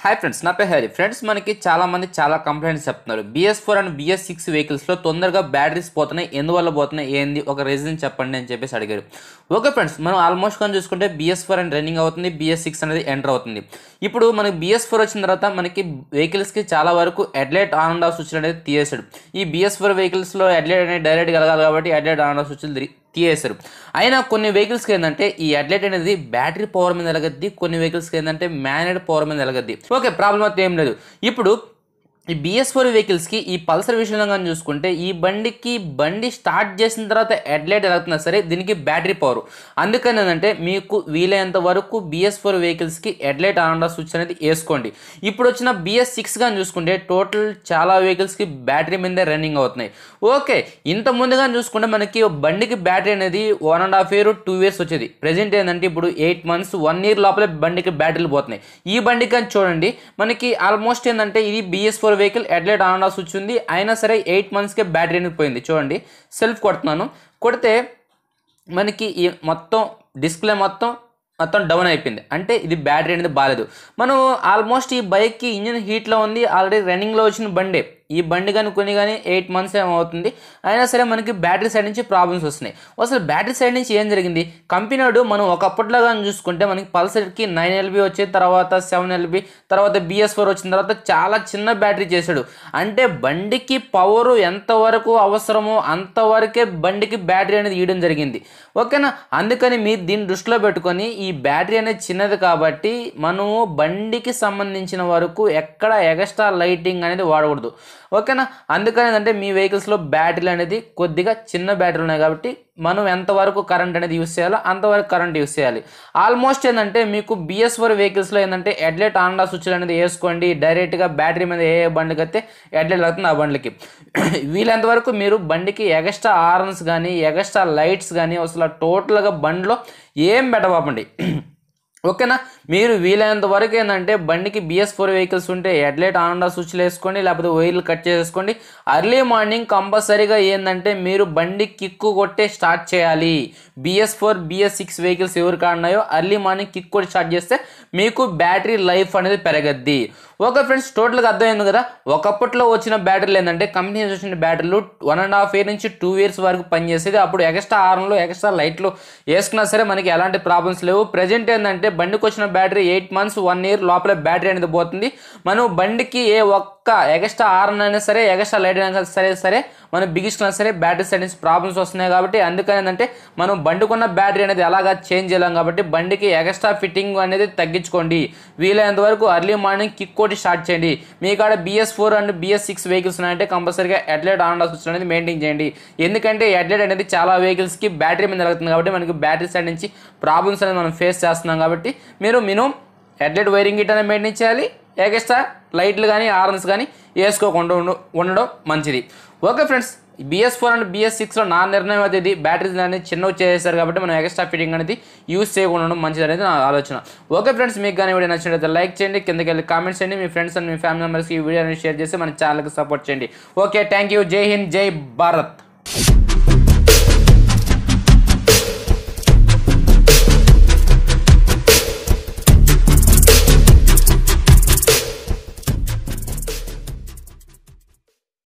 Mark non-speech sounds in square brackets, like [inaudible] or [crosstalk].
hi friends నా పేరు Hari friends మనకి చాలామంది చాలా కంప్లైంట్స్ చెప్తున్నారు BS four and BS six వెహికల్స్లో తొందరగా బ్యాటరీస్ పోతున్నాయి ఎందువల్ల పోతున్నాయి ఏంది ఒక రీజన్ చెప్పండి అని చెప్పేసి అడిగారు ఓకే ఫ్రెండ్స్ మనం ఆల్మోస్ట్ కానీ చూసుకుంటే బిఎస్ ఫోర్ అండ్ రన్నింగ్ అవుతుంది బిఎస్ సిక్స్ అనేది ఎంటర్ అవుతుంది ఇప్పుడు మనకి బిఎస్ ఫోర్ వచ్చిన తర్వాత మనకి వెహికల్స్కి చాలా వరకు అడ్లైట్ ఆన్ అండ్ ఆఫ్ స్విచ్లు అనేది తీసేసాడు ఈ బిఎస్ ఫోర్ వెహికల్స్లో అడ్లైట్ అనేది డైరెక్ట్ కలగాలి కాబట్టి అడ్లైట్ ఆన్ అండ్ ఆఫ్ స్విచ్లు తీయేశారు అయినా కొన్ని వెహికల్స్కి ఏంటంటే ఈ అడ్లెట్ అనేది బ్యాటరీ పవర్ మీద ఎలగద్ది కొన్ని వెహికల్స్కి ఏంటంటే మ్యానేడ్ పవర్ మీద ఎలగద్ది ఓకే ప్రాబ్లం అయితే ఏం లేదు ఇప్పుడు ఈ బిఎస్ ఫోర్ వెహికల్స్కి ఈ పల్సర్ విషయంలో కానీ చూసుకుంటే ఈ బండికి బండి స్టార్ట్ చేసిన తర్వాత హెడ్లైట్ ఎలాగుతున్నా సరే దీనికి బ్యాటరీ పవర్ అందుకని ఏంటంటే మీకు వీలైనంత వరకు బిఎస్ ఫోర్ వెహికల్స్కి హెడ్లైట్ ఆన్ ఆఫ్ స్విచ్ అనేది వేసుకోండి ఇప్పుడు వచ్చిన బిఎస్ సిక్స్ కానీ చూసుకుంటే టోటల్ చాలా వెహికల్స్కి బ్యాటరీ మీదే రన్నింగ్ అవుతున్నాయి ఓకే ఇంత ముందుగా చూసుకుంటే మనకి బండికి బ్యాటరీ అనేది one and half year two years వచ్చేది ప్రజెంట్ ఏంటంటే ఇప్పుడు ఎయిట్ మంత్స్ వన్ ఇయర్ లోపలే బండికి బ్యాటరీలు పోతున్నాయి ఈ బండికి కానీ చూడండి మనకి ఆల్మోస్ట్ ఏంటంటే ఇది BS four vehicle headlight on and off switch ఉంది అయినా సరే ఎయిట్ మంత్స్కే బ్యాటరీ అనేది పోయింది చూడండి సెల్ఫ్ కొడుతున్నాను కొడితే మనకి మొత్తం డిస్ప్లే మొత్తం మొత్తం డౌన్ అయిపోయింది అంటే ఇది బ్యాటరీ అనేది బాగాలేదు మనం ఆల్మోస్ట్ ఈ బైక్కి ఇంజిన్ హీట్లో ఉంది ఆల్రెడీ రన్నింగ్లో వచ్చిన బండే ఈ బండి కానీ కొని కానీ ఎయిట్ మంత్స్ ఏమవుతుంది అయినా సరే మనకి బ్యాటరీ సైడ్ నుంచి ప్రాబ్లమ్స్ వస్తున్నాయి అసలు బ్యాటరీ సైడ్ నుంచి ఏం జరిగింది కంపెనీ మనం ఒకప్పట్లో కానీ చూసుకుంటే మనకి పల్సర్కి నైన్ ఎల్బీ వచ్చే తర్వాత సెవెన్ ఎల్బీ తర్వాత బిఎస్ ఫోర్ వచ్చిన తర్వాత చాలా చిన్న బ్యాటరీ చేశాడు అంటే బండికి పవరు ఎంతవరకు అవసరమో అంతవరకే బండికి బ్యాటరీ అనేది ఇవ్వడం జరిగింది ఓకేనా అందుకని మీరు దీన్ని దృష్టిలో పెట్టుకొని ఈ బ్యాటరీ అనేది చిన్నది కాబట్టి మనము బండికి సంబంధించిన వరకు ఎక్కడ ఎగస్ట్రా లైటింగ్ అనేది వాడకూడదు ఓకేనా అందుకని అంటే మీ వెహికల్స్లో బ్యాటరీలు అనేది కొద్దిగా చిన్న బ్యాటరీలు ఉన్నాయి కాబట్టి మనం ఎంతవరకు కరెంట్ అనేది యూస్ చేయాలో అంతవరకు కరెంట్ యూస్ చేయాలి ఆల్మోస్ట్ ఏంటంటే మీకు బిఎస్ ఫోర్ వెహికల్స్లో ఏంటంటే ఎడ్లెట్ ఆన్లా స్విచ్లు అనేది వేసుకోండి డైరెక్ట్గా బ్యాటరీ మీద ఏ బండికి అయితే ఎడ్లెట్ అవుతుంది ఆ బండ్లకి [coughs] వీళ్ళంతవరకు మీరు బండికి ఎగస్ట్రా ఆర్న్స్ కానీ ఎగస్ట్రా లైట్స్ కానీ అసలు టోటల్గా బండిలో ఏం పెట్టబాపండి ఓకేనా మీరు వీలైనంత వరకు ఏంటంటే బండికి బిఎస్ ఫోర్ వెహికల్స్ ఉంటే హెడ్లైట్ ఆన్ ఆఫ్ స్విచ్లు వేసుకోండి లేకపోతే వైర్లు కట్ చేసేసుకోండి అర్లీ మార్నింగ్ కంపల్సరీగా ఏంటంటే మీరు బండి కిక్కు కొట్టే స్టార్ట్ చేయాలి BS four BS six vehicles ఎవరు కాడినాయో అర్లీ మార్నింగ్ కిక్ కొట్టి స్టార్ట్ చేస్తే మీకు బ్యాటరీ లైఫ్ అనేది పెరగద్ది ఓకే ఫ్రెండ్స్ టోటల్గా అర్థమైంది కదా ఒకప్పట్లో వచ్చిన బ్యాటరీలు ఏంటంటే కంపెనీ వచ్చిన బ్యాటరీలు వన్ అండ్ హాఫ్ ఇయర్ నుంచి టూ ఇయర్స్ వరకు పనిచేసేది అప్పుడు ఎక్స్ట్రా ఆరంలో ఎక్స్ట్రా లైట్లు వేసుకున్నా సరే మనకి ఎలాంటి ప్రాబ్లమ్స్ లేవు ప్రజెంట్ ఏంటంటే బండికి వచ్చిన battery eight months one year లోపల బ్యాటరీ అనేది పోతుంది మనం బండికి ఏ ఒక్క ఒక్క ఎగస్ట్రా ఆర్న్ అయినా సరే ఎగస్ట్రా లైట్ అయినా సరే సరే మనం బిగించుకున్నా సరే బ్యాటరీ సెట్టింగ్స్ ప్రాబ్లమ్స్ వస్తున్నాయి కాబట్టి అందుకని ఏంటంటే మనం బండికున్న బ్యాటరీ అనేది ఎలాగా చేంజ్ చేయలేం కాబట్టి బండికి ఎగస్ట్రా ఫిట్టింగ్ అనేది తగ్గించుకోండి వీలైనంత వరకు అర్లీ మార్నింగ్ కిక్ కొట్టి స్టార్ట్ చేయండి మీ కాడ BS four and BS six vehicles ఉన్నాయంటే కంపల్సరీగా ఎడ్లైట్ ఆన్ ఆఫ్ స్విచ్ అనేది మెయింటైన్ చేయండి ఎందుకంటే ఎడ్లైట్ అనేది చాలా వెహికల్స్కి బ్యాటరీ మీద జరుగుతుంది కాబట్టి మనకి బ్యాటరీ సైడ్ నుంచి ప్రాబ్లమ్స్ అనేది మనం ఫేస్ చేస్తున్నాం కాబట్టి మీరు మినిమం హెడ్లెట్ వైరింగ్ గిట్ అనేది మెయింటైన్ చేయాలి ఏకేస్తా లైట్లు కానీ ఆర్న్స్ కానీ వేసుకోకుండా ఉండడం మంచిది okay friends BS four and BS సిక్స్లో నా నిర్ణయం అనేది బ్యాటరీస్ అనేది చిన్నవి చేశారు కాబట్టి మనం ఎక్స్ట్రా ఫిట్టింగ్ అనేది యూస్ చేయకుండా ఉండడం మంచిది అనేది నా ఆలోచన ఓకే ఫ్రెండ్స్ మీకు కానీ వీడియో నచ్చినట్లయితే లైక్ చేయండి కిందకి వెళ్ళి కామెంట్స్ చేయండి మీ ఫ్రెండ్స్ అండ్ మీ ఫ్యామిలీ మెంబర్స్కి ఈ వీడియోని షేర్ చేసి మన ఛానల్కి సపోర్ట్ చేయండి ఓకే థ్యాంక్ యూ జై హింద్ జై భారత్